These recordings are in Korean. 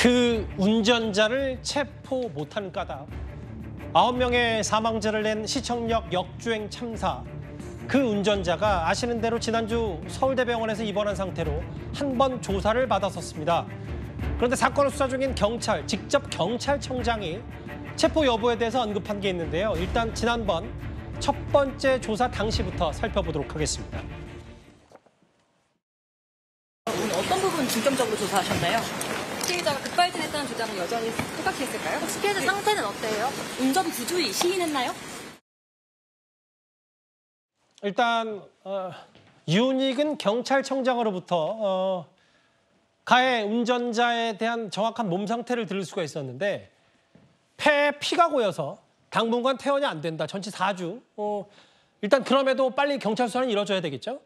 그 운전자를 체포 못한 까닭 아홉 명의 사망자를 낸 시청역 역주행 참사 그 운전자가 아시는 대로 지난주 서울대병원에서 입원한 상태로 한 번 조사를 받았었습니다. 그런데 사건을 수사 중인 경찰, 직접 경찰청장이 체포 여부에 대해서 언급한 게 있는데요. 일단 지난번 첫 번째 조사 당시부터 살펴보도록 하겠습니다. 오늘 어떤 부분 중점적으로 조사하셨나요? 피해자가 급발진했다는 주장은 여전히 똑같이 했을까요? 혹시 피해자 상태는 어때요? 운전 부주의 시인했나요? 일단 어, 윤익은 경찰청장으로부터 어, 가해 운전자에 대한 정확한 몸 상태를 들을 수가 있었는데 폐에 피가 고여서 당분간 퇴원이 안 된다. 전치 4주. 어, 일단 그럼에도 빨리 경찰 수사는 이뤄져야 되겠죠.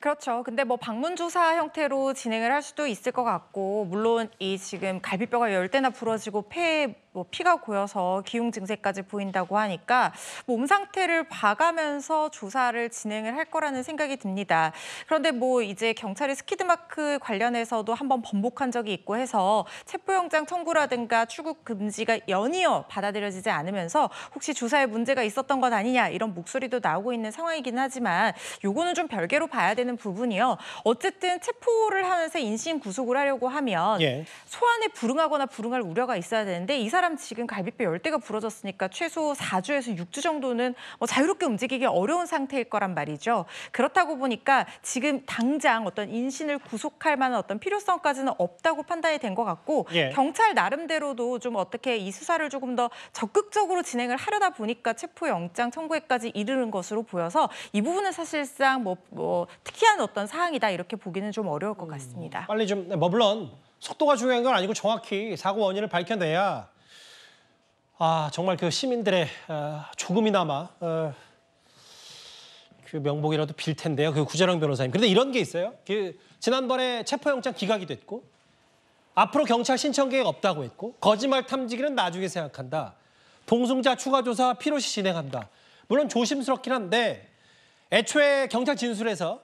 그렇죠. 근데 뭐 방문 조사 형태로 진행을 할 수도 있을 것 같고 물론 이 지금 갈비뼈가 열 대나 부러지고 폐에 뭐 피가 고여서 기흉 증세까지 보인다고 하니까 몸 상태를 봐가면서 조사를 진행을 할 거라는 생각이 듭니다. 그런데 뭐 이제 경찰이 스키드마크 관련해서도 한 번 번복한 적이 있고 해서 체포영장 청구라든가 출국 금지가 연이어 받아들여지지 않으면서 혹시 조사에 문제가 있었던 것 아니냐 이런 목소리도 나오고 있는 상황이긴 하지만 요거는 좀 별개로 봐야 되는 부분이요. 어쨌든 체포를 하면서 인신 구속을 하려고 하면 예. 소환에 불응하거나 불응할 우려가 있어야 되는데 이 사람 지금 갈비뼈 열대가 부러졌으니까 최소 4주에서 6주 정도는 뭐 자유롭게 움직이기 어려운 상태일 거란 말이죠. 그렇다고 보니까 지금 당장 어떤 인신을 구속할 만한 어떤 필요성까지는 없다고 판단이 된 것 같고 예. 경찰 나름대로도 좀 어떻게 이 수사를 조금 더 적극적으로 진행을 하려다 보니까 체포영장 청구에까지 이르는 것으로 보여서 이 부분은 사실상 뭐, 뭐 특이한 어떤 사항이다 이렇게 보기는 좀 어려울 것 음. 같습니다. 음, 빨리 좀, 뭐 물론 속도가 중요한 건 아니고 정확히 사고 원인을 밝혀내야 아 정말 그 시민들의 어, 조금이나마 어, 그 명복이라도 빌 텐데요. 그구재랑 변호사님. 그런데 이런 게 있어요. 그 지난번에 체포영장 기각이 됐고 앞으로 경찰 신청 계획 없다고 했고 거짓말 탐지기는 나중에 생각한다. 동승자 추가 조사 필요시 진행한다. 물론 조심스럽긴 한데 애초에 경찰 진술에서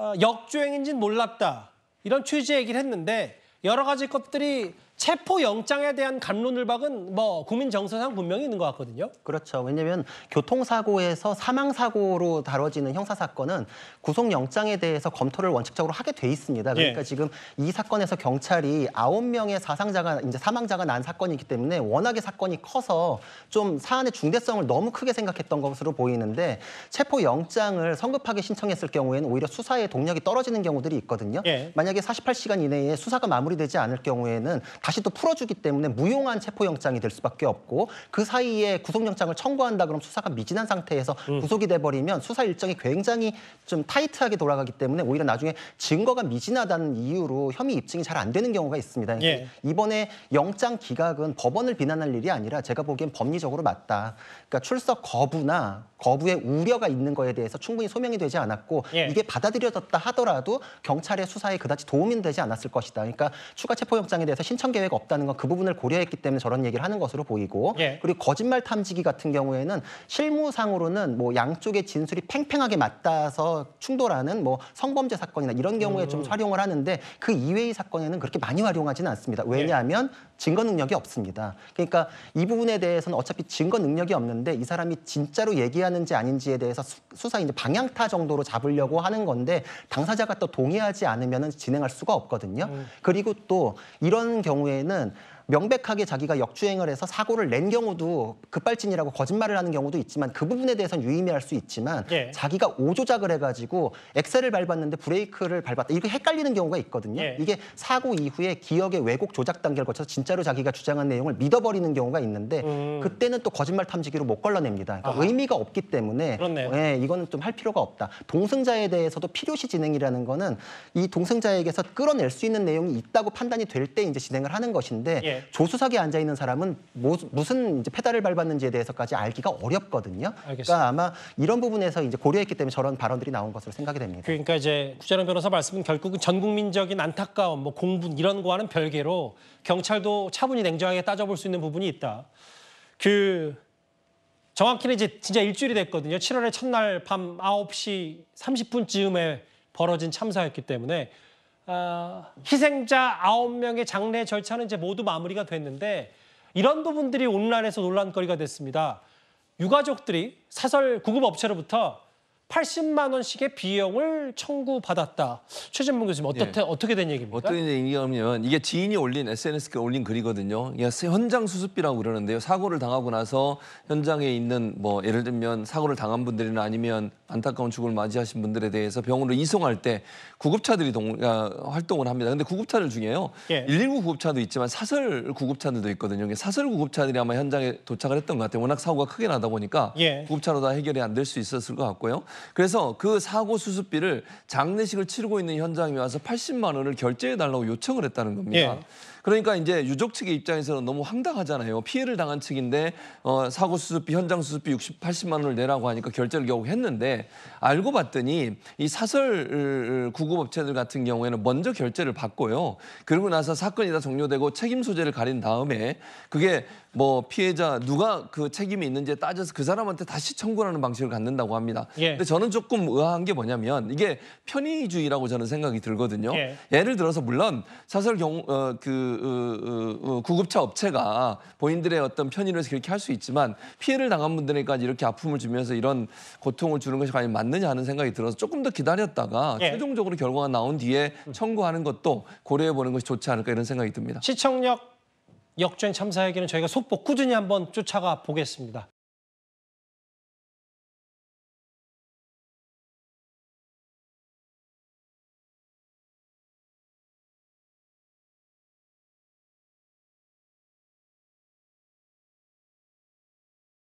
어, 역주행인지는 몰랐다. 이런 취지 얘기를 했는데 여러 가지 것들이 체포영장에 대한 감론을박은 뭐 국민 정서상 분명히 있는 것 같거든요. 그렇죠. 왜냐하면 교통사고에서 사망사고로 다뤄지는 형사사건은 구속영장에 대해서 검토를 원칙적으로 하게 돼 있습니다. 그러니까 예. 지금 이 사건에서 경찰이 아홉 명의 사상자가 이제 사망자가 난 사건이기 때문에 워낙에 사건이 커서 좀 사안의 중대성을 너무 크게 생각했던 것으로 보이는데 체포영장을 성급하게 신청했을 경우에는 오히려 수사의 동력이 떨어지는 경우들이 있거든요. 예. 만약에 48시간 이내에 수사가 마무리되지 않을 경우에는 다시 또 풀어주기 때문에 무용한 체포영장이 될 수밖에 없고 그 사이에 구속영장을 청구한다 그럼 수사가 미진한 상태에서 음. 구속이 돼버리면 수사 일정이 굉장히 좀 타이트하게 돌아가기 때문에 오히려 나중에 증거가 미진하다는 이유로 혐의 입증이 잘 안 되는 경우가 있습니다. 예. 이번에 영장 기각은 법원을 비난할 일이 아니라 제가 보기엔 법리적으로 맞다. 그러니까 출석 거부나 거부의 우려가 있는 거에 대해서 충분히 소명이 되지 않았고 예. 이게 받아들여졌다 하더라도 경찰의 수사에 그다지 도움이 되지 않았을 것이다. 그러니까 추가 체포영장에 대해서 신청 계획 없다는 건 그 부분을 고려했기 때문에 저런 얘기를 하는 것으로 보이고 예. 그리고 거짓말 탐지기 같은 경우에는 실무상으로는 뭐 양쪽의 진술이 팽팽하게 맞닿아서 충돌하는 뭐 성범죄 사건이나 이런 경우에 음. 좀 활용을 하는데 그 이외의 사건에는 그렇게 많이 활용하지는 않습니다. 왜냐하면 예. 증거 능력이 없습니다. 그러니까 이 부분에 대해서는 어차피 증거 능력이 없는데 이 사람이 진짜로 얘기하는지 아닌지에 대해서 수사 이제 방향타 정도로 잡으려고 하는 건데 당사자가 또 동의하지 않으면 진행할 수가 없거든요. 음. 그리고 또 이런 경우에는 명백하게 자기가 역주행을 해서 사고를 낸 경우도 급발진이라고 거짓말을 하는 경우도 있지만 그 부분에 대해서는 유의미할 수 있지만 예. 자기가 오조작을 해가지고 엑셀을 밟았는데 브레이크를 밟았다 이렇게 헷갈리는 경우가 있거든요. 예. 이게 사고 이후에 기억의 왜곡 조작 단계를 거쳐서 진짜로 자기가 주장한 내용을 믿어버리는 경우가 있는데 음. 그때는 또 거짓말 탐지기로 못 걸러냅니다. 그러니까 의미가 없기 때문에 예, 이거는 좀 할 필요가 없다. 동승자에 대해서도 필요시 진행이라는 거는 이 동승자에게서 끌어낼 수 있는 내용이 있다고 판단이 될 때 이제 진행을 하는 것인데 예. 조수석에 앉아 있는 사람은 뭐, 무슨 이제 페달을 밟았는지에 대해서까지 알기가 어렵거든요. 알겠습니다. 그러니까 아마 이런 부분에서 이제 고려했기 때문에 저런 발언들이 나온 것으로 생각이 됩니다. 그러니까 이제 구자룡 변호사 말씀은 결국은 전 국민적인 안타까움, 뭐 공분 이런 거와는 별개로 경찰도 차분히 냉정하게 따져볼 수 있는 부분이 있다. 그 정확히는 이제 진짜 일주일이 됐거든요. 7월의 첫날 밤 9시 30분쯤에 벌어진 참사였기 때문에 어, 희생자 9 명의 장례 절차는 이제 모두 마무리가 됐는데 이런 부분들이 온라인에서 논란거리가 됐습니다. 유가족들이 사설 구급업체로부터 80만 원씩의 비용을 청구받았다. 최진문 교수님 어떻게 예. 어떻게 된 얘기입니까? 어떤 얘기냐면 이게 지인이 올린 SNS에 올린 글이거든요. 현장 수습비라고 그러는데요. 사고를 당하고 나서 현장에 있는 뭐 예를 들면 사고를 당한 분들이나 아니면 안타까운 죽음을 맞이하신 분들에 대해서 병원으로 이송할 때 구급차들이 동, 아, 활동을 합니다. 근데 구급차들 중에요. 예. 119 구급차도 있지만 사설 구급차들도 있거든요. 사설 구급차들이 아마 현장에 도착을 했던 것 같아요. 워낙 사고가 크게 나다 보니까 예. 구급차로 다 해결이 안 될 수 있었을 것 같고요. 그래서 그 사고 수습비를 장례식을 치르고 있는 현장에 와서 80만 원을 결제해달라고 요청을 했다는 겁니다. 예. 그러니까 이제 유족 측의 입장에서는 너무 황당하잖아요. 피해를 당한 측인데 어, 사고 수습비, 현장 수습비 60, 80만 원을 내라고 하니까 결제를 결국 했는데 알고 봤더니 이 사설 구급업체들 같은 경우에는 먼저 결제를 받고요. 그리고 나서 사건이 다 종료되고 책임 소재를 가린 다음에 그게 뭐 피해자 누가 그 책임이 있는지 따져서 그 사람한테 다시 청구하는 방식을 갖는다고 합니다. 예. 근데 저는 조금 의아한 게 뭐냐면 이게 편의주의라고 저는 생각이 들거든요. 예. 를 들어서 물론 사설 경우 어, 그그 어, 어, 구급차 업체가 본인들의 어떤 편의를 해서 그렇게 할 수 있지만 피해를 당한 분들에까 이렇게 아픔을 주면서 이런 고통을 주는 것이 과연 맞느냐 하는 생각이 들어서 조금 더 기다렸다가 예. 최종적으로 결과가 나온 뒤에 음. 청구하는 것도 고려해 보는 것이 좋지 않을까 이런 생각이 듭니다. 시청역 역주행 참사 얘기는 저희가 속보 꾸준히 한번 쫓아가 보겠습니다.